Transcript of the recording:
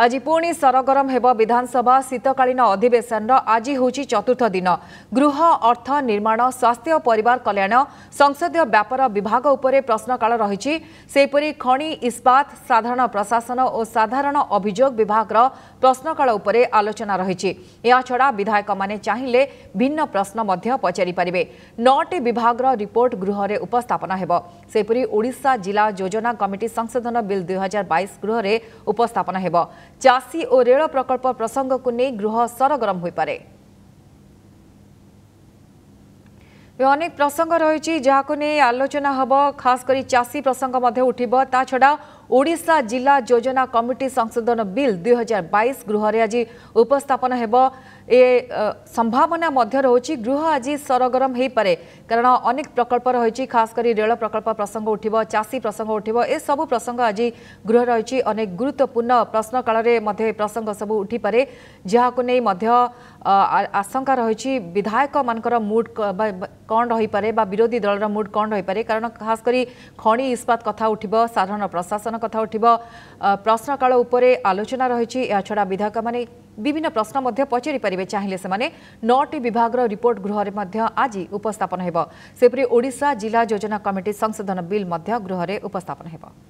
आज पि सरगरम हे विधानसभा शीतकालीन अधिवेशन र आज हौ चतुर्थद गृह अर्थ निर्माण स्वास्थ्य परिवार कल्याण संसदीय व्यापार विभाग उप प्रश्नकाल रणी इस्पात साधारण प्रशासन र साधारण अभियोग विभाग र प्रश्नकाल आलोचना यहाँ विधायक भिन्न प्रश्न पचारिपारे नभग रिपोर्ट गृहले उपस्पना ओडा जिल्ला जोजना कमिटी संशोधन बेल दुई हजार बइस गृह उपस्पना ଚାଷୀ ଓ ରେଳ ପ୍ରକଳ୍ପ ପ୍ରସଙ୍ଗକୁ ନେଇ ଗୃହ ସରଗରମ ହୋଇପାରେ অনেক প্রসঙ্গ রয়েছে যাকে নিয়ে আলোচনা হব খাস করে চাষী প্রসঙ্গ মধ্যে উঠিব তা ছড়া ওড়িশা জেলা যোজনা কমিটি সংশোধন বিল দুই হাজার বাইশ গৃহরে আজ উপস্থাপন হব এ সম্ভাবনা মধ্যে রয়েছে গৃহ আজ সরগরম হয়েপরে কারণ অনেক প্রকল্প রয়েছে খাস করে রেল প্রকল্প প্রসঙ্গ উঠিব চাষী প্রসঙ্গ উঠিব এসবু প্রসঙ্গ আজ গৃহ রয়েছে অনেক গুরুত্বপূর্ণ প্রশ্নকালে মধ্যে এ প্রসঙ্গ সবু উঠিপরে যাকে নিয়ে মধ্য আশঙ্কা রয়েছে বিধায়ক মানকর মুড କ'ଣ ରହିପାରେ বা ବିରୋଧୀ ଦଳର ମୁଡ୍ କ'ଣ ରହିପାରେ କାରଣ ଖାସ୍ କରି ଖଣି ଇସ୍ପାତ କଥା ଉଠିବ ସାଧାରଣ ପ୍ରଶାସନ କଥା ଉଠିବ ପ୍ରଶ୍ନକାଳ ଉପରେ ଆଲୋଚନା ରହିଛି ଏହାଛଡ଼ା ବିଧାୟକମାନେ বিভিন্ন প্রশ্ন পচারি পারে চাইলে সে নটি বিভাগর রিপোর্ট গৃহরে আজি উপস্থাপন হব সেপরি ওড়শা জেলা যোজনা কমিটি সংশোধন বিল গৃহরে উপস্থাপন হব